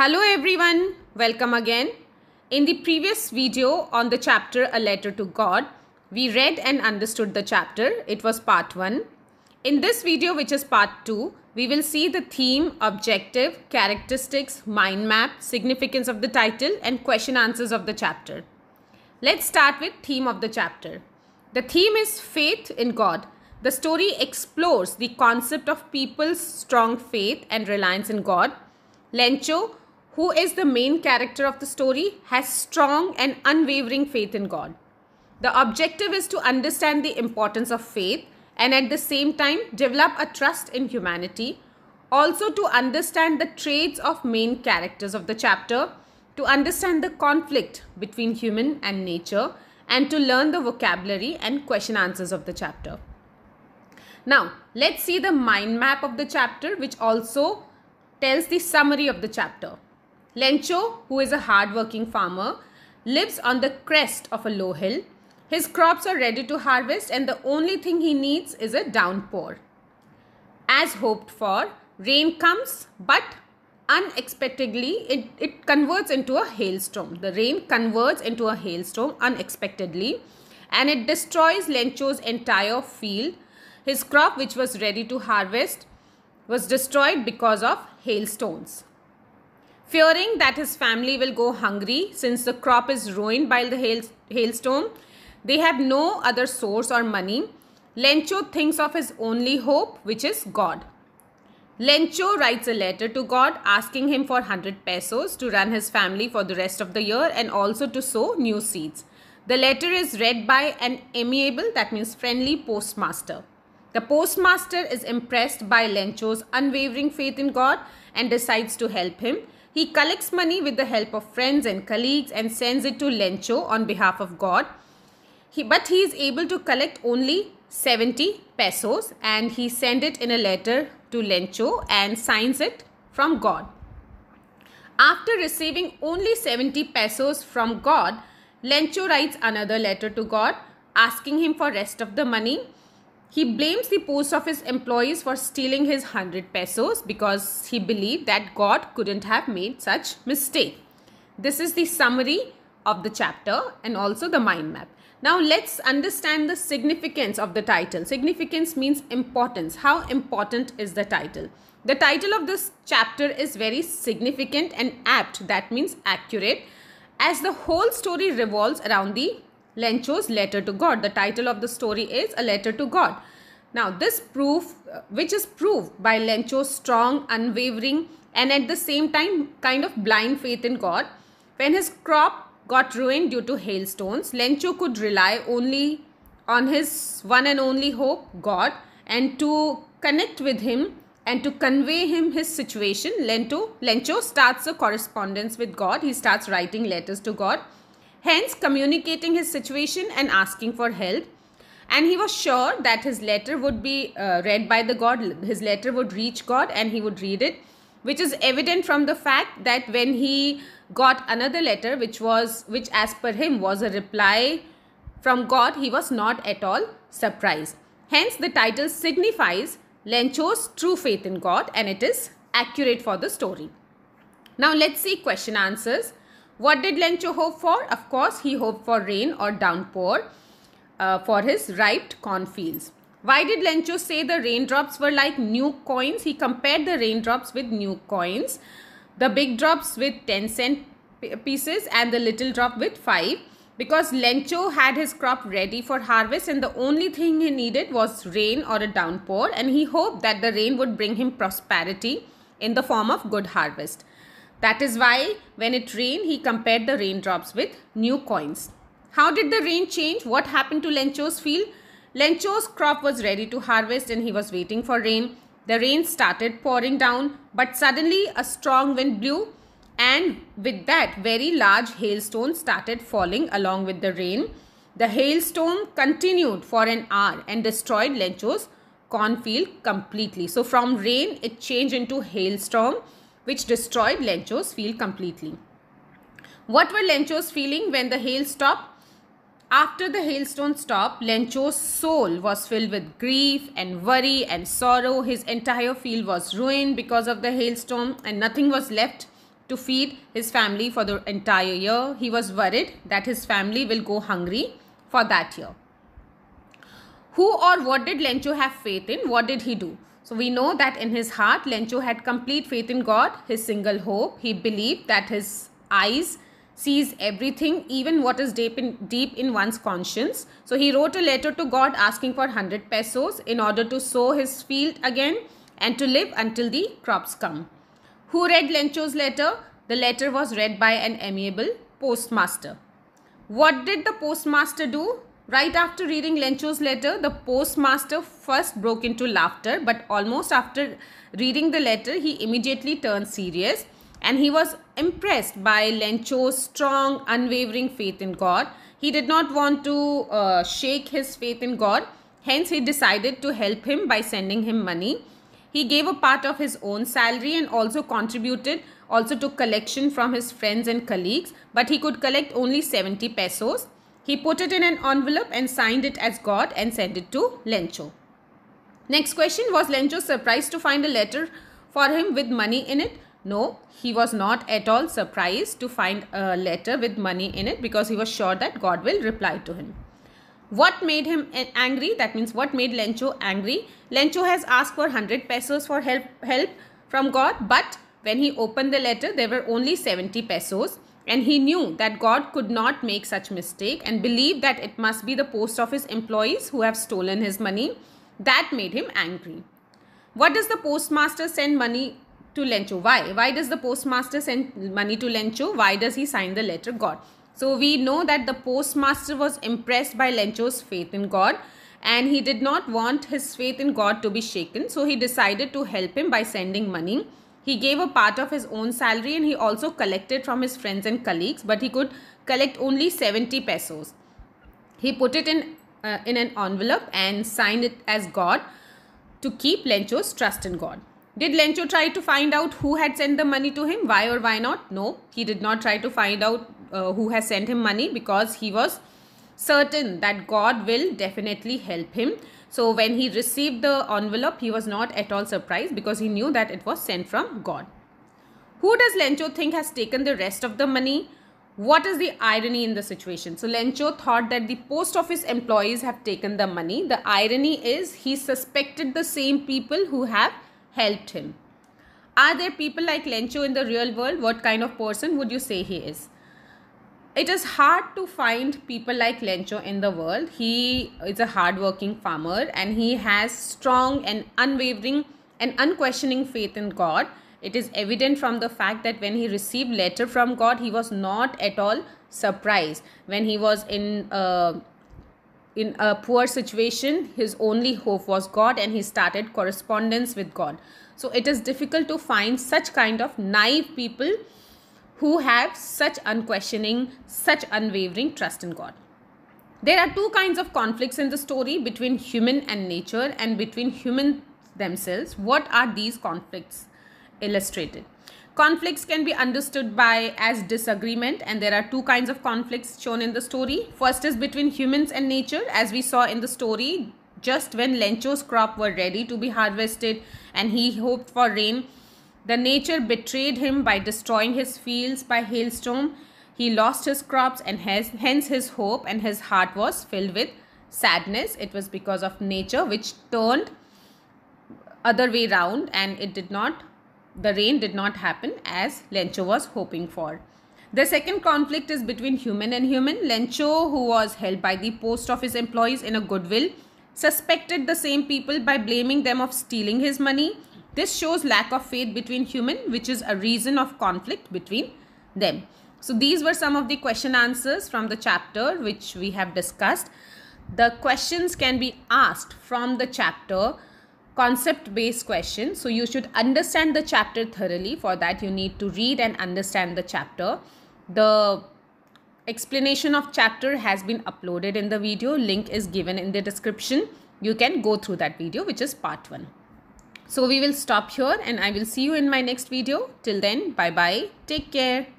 Hello everyone, welcome again. In the previous video on the chapter A Letter to God, we read and understood the chapter. It was part 1. In this video which is part 2, we will see the theme, objective, characteristics, mind map, significance of the title and question answers of the chapter. Let's start with theme of the chapter. The theme is faith in God. The story explores the concept of people's strong faith and reliance in God. Lencho, who is the main character of the story, has strong and unwavering faith in God. The objective is to understand the importance of faith and at the same time develop a trust in humanity. Also, to understand the traits of main characters of the chapter, to understand the conflict between human and nature, and to learn the vocabulary and question answers of the chapter. Now, let's see the mind map of the chapter, which also tells the summary of the chapter. Lencho, who is a hard-working farmer, lives on the crest of a low hill. His crops are ready to harvest and the only thing he needs is a downpour. As hoped for, rain comes but unexpectedly it, it converts into a hailstorm. The rain converts into a hailstorm unexpectedly and it destroys Lencho's entire field. His crop which was ready to harvest was destroyed because of hailstones. Fearing that his family will go hungry since the crop is ruined by the hail, hailstorm, they have no other source or money. Lencho thinks of his only hope, which is God. Lencho writes a letter to God asking him for 100 pesos to run his family for the rest of the year and also to sow new seeds. The letter is read by an amiable, that means friendly, postmaster. The postmaster is impressed by Lencho's unwavering faith in God and decides to help him. He collects money with the help of friends and colleagues and sends it to Lencho on behalf of God. He, but he is able to collect only 70 pesos and he sends it in a letter to Lencho and signs it from God. After receiving only 70 pesos from God, Lencho writes another letter to God asking him for rest of the money he blames the post office employees for stealing his 100 pesos because he believed that God couldn't have made such mistake. This is the summary of the chapter and also the mind map. Now let's understand the significance of the title. Significance means importance. How important is the title? The title of this chapter is very significant and apt. That means accurate as the whole story revolves around the Lencho's letter to God. The title of the story is A Letter to God. Now, this proof, uh, which is proved by Lencho's strong, unwavering, and at the same time kind of blind faith in God, when his crop got ruined due to hailstones, Lencho could rely only on his one and only hope, God, and to connect with him and to convey him his situation, Lento, Lencho starts a correspondence with God. He starts writing letters to God hence communicating his situation and asking for help. And he was sure that his letter would be uh, read by the God, his letter would reach God and he would read it, which is evident from the fact that when he got another letter, which was, which as per him was a reply from God, he was not at all surprised. Hence, the title signifies Lencho's true faith in God and it is accurate for the story. Now, let's see question answers. What did Lencho hope for? Of course, he hoped for rain or downpour uh, for his ripe cornfields. Why did Lencho say the raindrops were like new coins? He compared the raindrops with new coins. The big drops with 10 cent pieces and the little drop with 5 because Lencho had his crop ready for harvest and the only thing he needed was rain or a downpour and he hoped that the rain would bring him prosperity in the form of good harvest. That is why when it rained, he compared the raindrops with new coins. How did the rain change? What happened to Lencho's field? Lencho's crop was ready to harvest and he was waiting for rain. The rain started pouring down, but suddenly a strong wind blew, and with that, very large hailstones started falling along with the rain. The hailstone continued for an hour and destroyed Lencho's cornfield completely. So, from rain, it changed into hailstorm which destroyed Lencho's field completely. What were Lencho's feeling when the hail stopped? After the hailstone stopped, Lencho's soul was filled with grief and worry and sorrow. His entire field was ruined because of the hailstorm and nothing was left to feed his family for the entire year. He was worried that his family will go hungry for that year. Who or what did Lencho have faith in? What did he do? So we know that in his heart, Lencho had complete faith in God, his single hope. He believed that his eyes sees everything, even what is deep in, deep in one's conscience. So he wrote a letter to God asking for 100 pesos in order to sow his field again and to live until the crops come. Who read Lencho's letter? The letter was read by an amiable postmaster. What did the postmaster do? Right after reading Lencho's letter, the postmaster first broke into laughter, but almost after reading the letter, he immediately turned serious and he was impressed by Lencho's strong, unwavering faith in God. He did not want to uh, shake his faith in God, hence, he decided to help him by sending him money. He gave a part of his own salary and also contributed, also took collection from his friends and colleagues, but he could collect only 70 pesos. He put it in an envelope and signed it as God and sent it to Lencho. Next question Was Lencho surprised to find a letter for him with money in it? No, he was not at all surprised to find a letter with money in it because he was sure that God will reply to him. What made him angry? That means what made Lencho angry? Lencho has asked for 100 pesos for help, help from God, but when he opened the letter, there were only 70 pesos and he knew that God could not make such mistake and believed that it must be the post office employees who have stolen his money. That made him angry. What does the postmaster send money to Lencho? Why? Why does the postmaster send money to Lencho? Why does he sign the letter God? So we know that the postmaster was impressed by Lencho's faith in God and he did not want his faith in God to be shaken. So he decided to help him by sending money he gave a part of his own salary and he also collected from his friends and colleagues, but he could collect only 70 pesos. He put it in, uh, in an envelope and signed it as God to keep Lencho's trust in God. Did Lencho try to find out who had sent the money to him? Why or why not? No, he did not try to find out uh, who has sent him money because he was certain that God will definitely help him. So when he received the envelope, he was not at all surprised because he knew that it was sent from God. Who does Lencho think has taken the rest of the money? What is the irony in the situation? So Lencho thought that the post office employees have taken the money. The irony is he suspected the same people who have helped him. Are there people like Lencho in the real world? What kind of person would you say he is? it is hard to find people like Lencho in the world. He is a hardworking farmer and he has strong and unwavering and unquestioning faith in God. It is evident from the fact that when he received letter from God, he was not at all surprised. When he was in a, uh, in a poor situation, his only hope was God, and he started correspondence with God. So it is difficult to find such kind of naive people who have such unquestioning, such unwavering trust in God. There are two kinds of conflicts in the story between human and nature and between human themselves. What are these conflicts illustrated? Conflicts can be understood by as disagreement and there are two kinds of conflicts shown in the story. First is between humans and nature as we saw in the story just when Lencho's crop were ready to be harvested and he hoped for rain the nature betrayed him by destroying his fields by hailstorm. He lost his crops and has, hence his hope and his heart was filled with sadness. It was because of nature which turned other way round and it did not, the rain did not happen as Lencho was hoping for. The second conflict is between human and human. Lencho, who was held by the post office employees in a goodwill, suspected the same people by blaming them of stealing his money. This shows lack of faith between human which is a reason of conflict between them. So these were some of the question answers from the chapter which we have discussed. The questions can be asked from the chapter concept based question. So you should understand the chapter thoroughly. For that you need to read and understand the chapter. The explanation of chapter has been uploaded in the video. Link is given in the description. You can go through that video which is part 1. So we will stop here and I will see you in my next video. Till then, bye-bye. Take care.